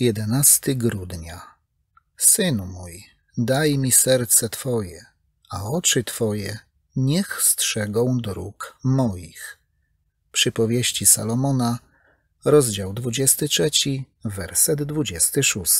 11 grudnia. Synu mój, daj mi serce Twoje, a oczy Twoje niech strzegą dróg moich. Przypowieści Salomona, rozdział 23, werset 26.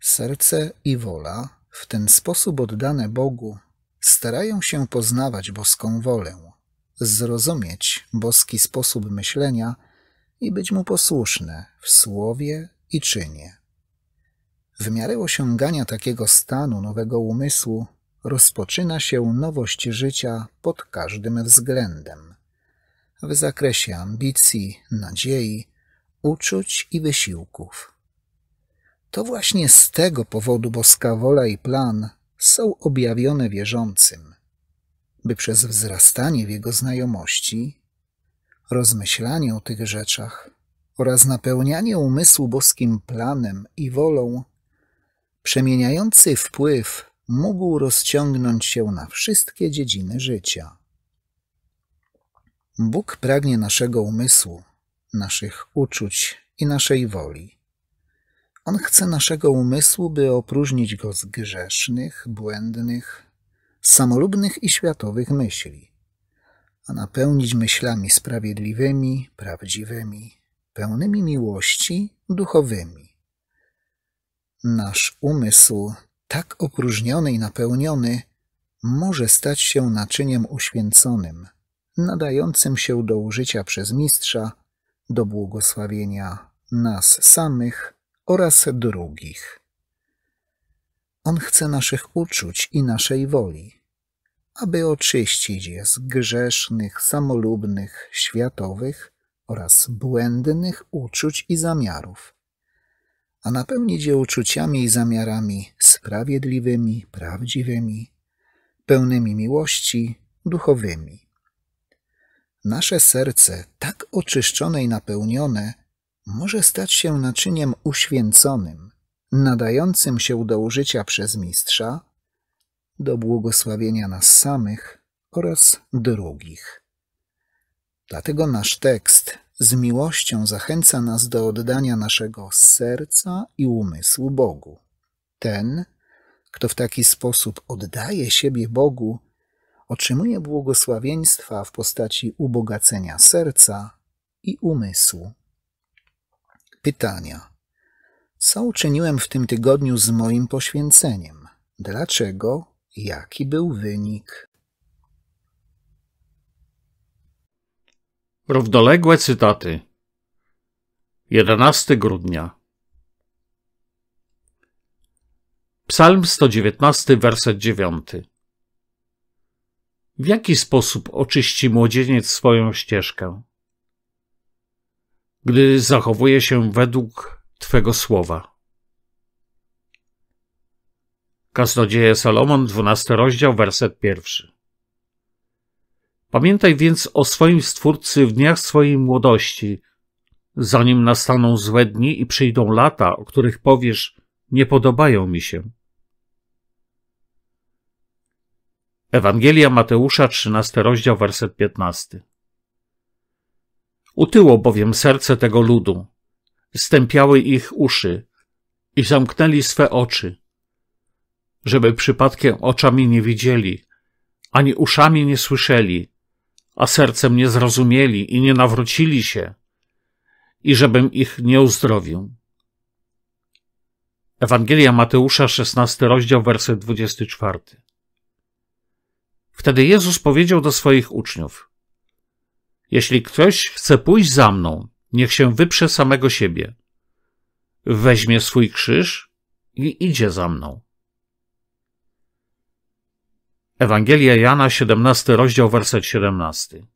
Serce i wola, w ten sposób oddane Bogu, starają się poznawać boską wolę, zrozumieć boski sposób myślenia – i być mu posłuszne w słowie i czynie. W miarę osiągania takiego stanu nowego umysłu rozpoczyna się nowość życia pod każdym względem w zakresie ambicji, nadziei, uczuć i wysiłków. To właśnie z tego powodu boska wola i plan są objawione wierzącym, by przez wzrastanie w jego znajomości rozmyślanie o tych rzeczach oraz napełnianie umysłu boskim planem i wolą, przemieniający wpływ mógł rozciągnąć się na wszystkie dziedziny życia. Bóg pragnie naszego umysłu, naszych uczuć i naszej woli. On chce naszego umysłu, by opróżnić go z grzesznych, błędnych, samolubnych i światowych myśli a napełnić myślami sprawiedliwymi, prawdziwymi, pełnymi miłości, duchowymi. Nasz umysł, tak opróżniony i napełniony, może stać się naczyniem uświęconym, nadającym się do użycia przez Mistrza, do błogosławienia nas samych oraz drugich. On chce naszych uczuć i naszej woli aby oczyścić je z grzesznych, samolubnych, światowych oraz błędnych uczuć i zamiarów, a napełnić je uczuciami i zamiarami sprawiedliwymi, prawdziwymi, pełnymi miłości, duchowymi. Nasze serce, tak oczyszczone i napełnione, może stać się naczyniem uświęconym, nadającym się do użycia przez mistrza, do błogosławienia nas samych oraz drugich. Dlatego nasz tekst z miłością zachęca nas do oddania naszego serca i umysłu Bogu. Ten, kto w taki sposób oddaje siebie Bogu, otrzymuje błogosławieństwa w postaci ubogacenia serca i umysłu. Pytania. Co uczyniłem w tym tygodniu z moim poświęceniem? Dlaczego Jaki był wynik? Równoległe cytaty. 11 grudnia. Psalm 119, werset 9. W jaki sposób oczyści młodzieniec swoją ścieżkę, gdy zachowuje się według Twego słowa? Kaznodzieja Salomon, 12 rozdział, werset pierwszy. Pamiętaj więc o swoim Stwórcy w dniach swojej młodości, zanim nastaną złe dni i przyjdą lata, o których powiesz, nie podobają mi się. Ewangelia Mateusza, 13 rozdział, werset 15. Utyło bowiem serce tego ludu, stępiały ich uszy i zamknęli swe oczy żeby przypadkiem oczami nie widzieli, ani uszami nie słyszeli, a sercem nie zrozumieli i nie nawrócili się, i żebym ich nie uzdrowił. Ewangelia Mateusza, 16 rozdział, werset 24. Wtedy Jezus powiedział do swoich uczniów: Jeśli ktoś chce pójść za mną, niech się wyprze samego siebie, weźmie swój krzyż i idzie za mną. Ewangelia Jana, 17 rozdział, werset 17.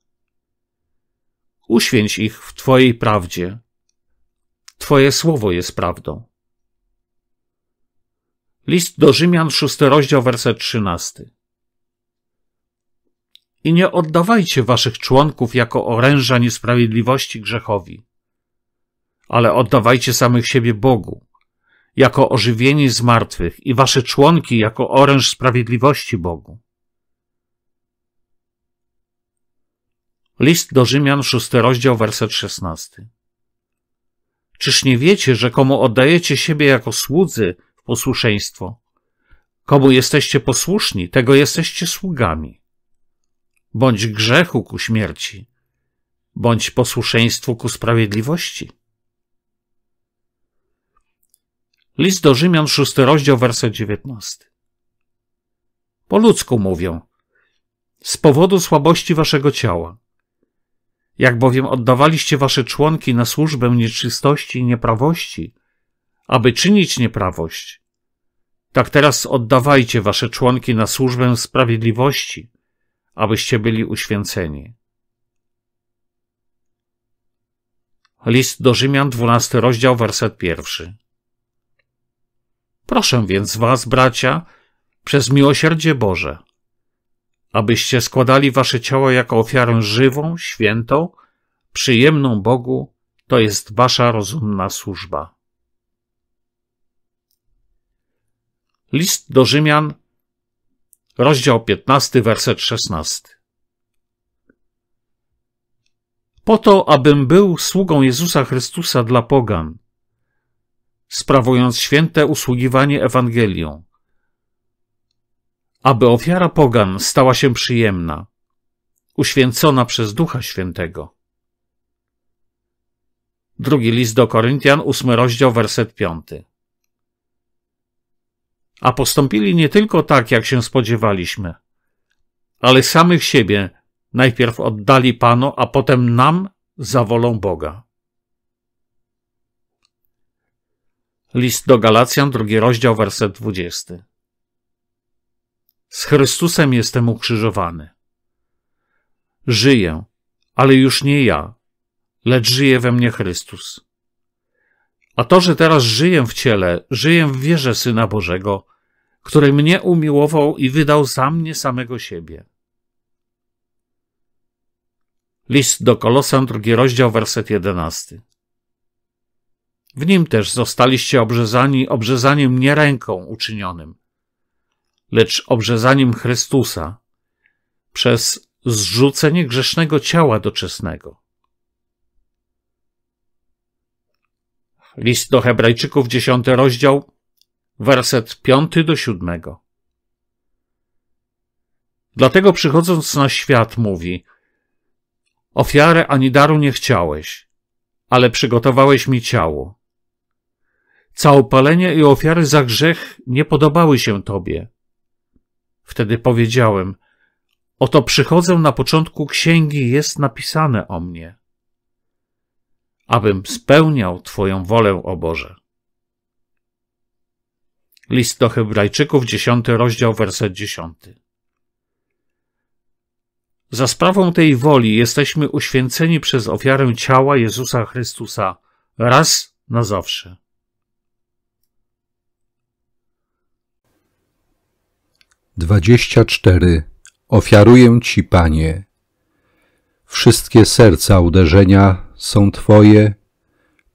Uświęć ich w Twojej prawdzie. Twoje słowo jest prawdą. List do Rzymian, 6 rozdział, werset 13. I nie oddawajcie waszych członków jako oręża niesprawiedliwości grzechowi, ale oddawajcie samych siebie Bogu, jako ożywieni z martwych i wasze członki jako oręż sprawiedliwości Bogu. List do Rzymian, szósty rozdział, werset 16. Czyż nie wiecie, że komu oddajecie siebie jako słudzy w posłuszeństwo? Komu jesteście posłuszni, tego jesteście sługami. Bądź grzechu ku śmierci, bądź posłuszeństwu ku sprawiedliwości. List do Rzymian, szósty rozdział, werset 19. Po ludzku mówią, z powodu słabości waszego ciała jak bowiem oddawaliście wasze członki na służbę nieczystości i nieprawości, aby czynić nieprawość, tak teraz oddawajcie wasze członki na służbę sprawiedliwości, abyście byli uświęceni. List do Rzymian, 12 rozdział, werset pierwszy. Proszę więc was, bracia, przez miłosierdzie Boże, abyście składali wasze ciało jako ofiarę żywą, świętą, przyjemną Bogu, to jest wasza rozumna służba. List do Rzymian, rozdział 15, werset 16. Po to, abym był sługą Jezusa Chrystusa dla pogan, sprawując święte usługiwanie Ewangelią aby ofiara pogan stała się przyjemna, uświęcona przez Ducha Świętego. Drugi list do Koryntian, ósmy rozdział, werset piąty. A postąpili nie tylko tak, jak się spodziewaliśmy, ale samych siebie najpierw oddali Panu, a potem nam za wolą Boga. List do Galacjan, drugi rozdział, werset dwudziesty. Z Chrystusem jestem ukrzyżowany. Żyję, ale już nie ja, lecz żyje we mnie Chrystus. A to, że teraz żyję w ciele, żyję w wierze Syna Bożego, który mnie umiłował i wydał za mnie samego siebie. List do Kolosan, drugi rozdział, werset jedenasty. W nim też zostaliście obrzezani obrzezaniem nie ręką uczynionym, lecz obrzezaniem Chrystusa przez zrzucenie grzesznego ciała doczesnego. List do Hebrajczyków, dziesiąty rozdział, werset piąty do siódmego. Dlatego przychodząc na świat mówi: Ofiarę ani daru nie chciałeś, ale przygotowałeś mi ciało. Całopalenie i ofiary za grzech nie podobały się tobie Wtedy powiedziałem: Oto przychodzę na początku księgi, jest napisane o mnie, abym spełniał Twoją wolę, o Boże. List do Hebrajczyków, 10 rozdział, werset 10. Za sprawą tej woli jesteśmy uświęceni przez ofiarę ciała Jezusa Chrystusa raz na zawsze. 24. Ofiaruję Ci, Panie. Wszystkie serca uderzenia są Twoje,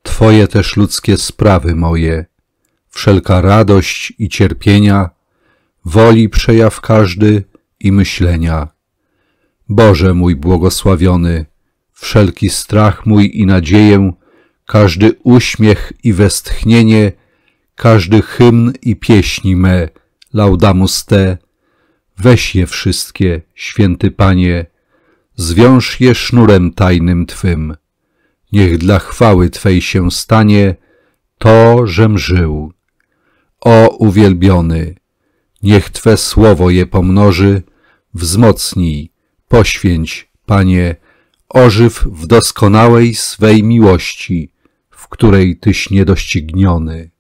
Twoje też ludzkie sprawy moje. Wszelka radość i cierpienia, woli przejaw każdy i myślenia. Boże mój błogosławiony, wszelki strach mój i nadzieję, każdy uśmiech i westchnienie, każdy hymn i pieśni me, laudamus te, Weź je wszystkie, święty Panie, zwiąż je sznurem tajnym Twym. Niech dla chwały Twej się stanie to, żem żył. O uwielbiony, niech Twe słowo je pomnoży, wzmocnij, poświęć, Panie, ożyw w doskonałej swej miłości, w której Tyś niedościgniony.